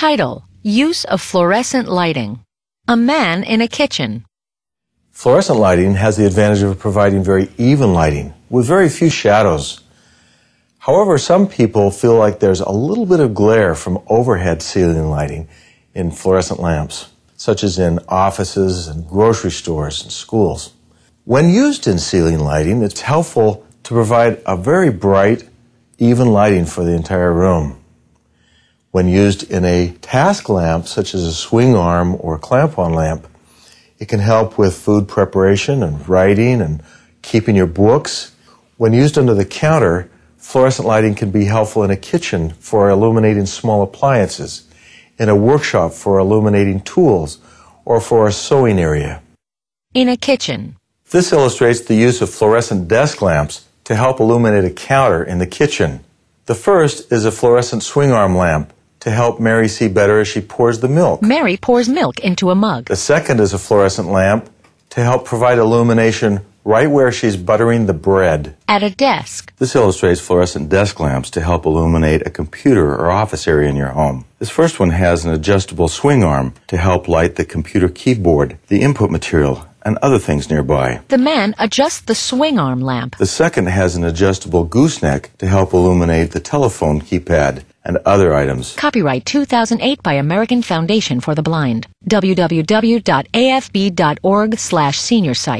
Title Use of Fluorescent Lighting A Man in a Kitchen. Fluorescent lighting has the advantage of providing very even lighting with very few shadows. However, some people feel like there's a little bit of glare from overhead ceiling lighting in fluorescent lamps, such as in offices and grocery stores and schools. When used in ceiling lighting, it's helpful to provide a very bright, even lighting for the entire room when used in a task lamp, such as a swing arm or clamp on lamp, it can help with food preparation and writing and keeping your books. When used under the counter, fluorescent lighting can be helpful in a kitchen for illuminating small appliances, in a workshop for illuminating tools, or for a sewing area. In a kitchen. This illustrates the use of fluorescent desk lamps to help illuminate a counter in the kitchen. The first is a fluorescent swing arm lamp to help Mary see better as she pours the milk. Mary pours milk into a mug. The second is a fluorescent lamp to help provide illumination right where she's buttering the bread. At a desk. This illustrates fluorescent desk lamps to help illuminate a computer or office area in your home. This first one has an adjustable swing arm to help light the computer keyboard, the input material, and other things nearby. The man adjusts the swing arm lamp. The second has an adjustable gooseneck to help illuminate the telephone keypad and other items. Copyright 2008 by American Foundation for the Blind. www.afb.org senior site.